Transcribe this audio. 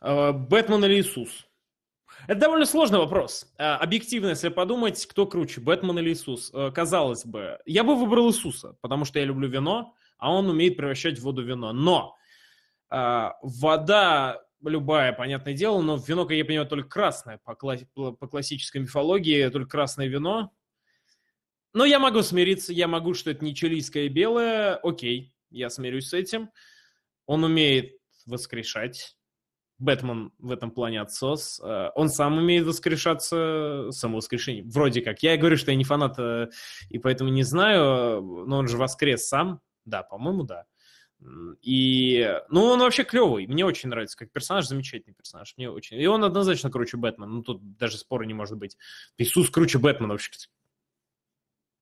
Э, Бэтмен или Иисус? Это довольно сложный вопрос. Э, объективно, если подумать, кто круче, Бэтмен или Иисус? Э, казалось бы, я бы выбрал Иисуса, потому что я люблю вино, а он умеет превращать в воду вино. Но вода любая, понятное дело, но вино, как я понимаю, только красное. По, класс... по классической мифологии только красное вино. Но я могу смириться, я могу, что это не чилийское а белое. Окей, я смирюсь с этим. Он умеет воскрешать Бэтмен в этом плане отсос. Э, он сам умеет воскрешаться, э, самовоскрешение. Вроде как. Я говорю, что я не фанат, э, и поэтому не знаю, но он же воскрес сам. Да, по-моему, да. И, ну, он вообще клевый. Мне очень нравится, как персонаж, замечательный персонаж. Мне очень... И он однозначно круче Бэтмена. Ну, тут даже спора не может быть. Иисус круче Бэтмена вообще.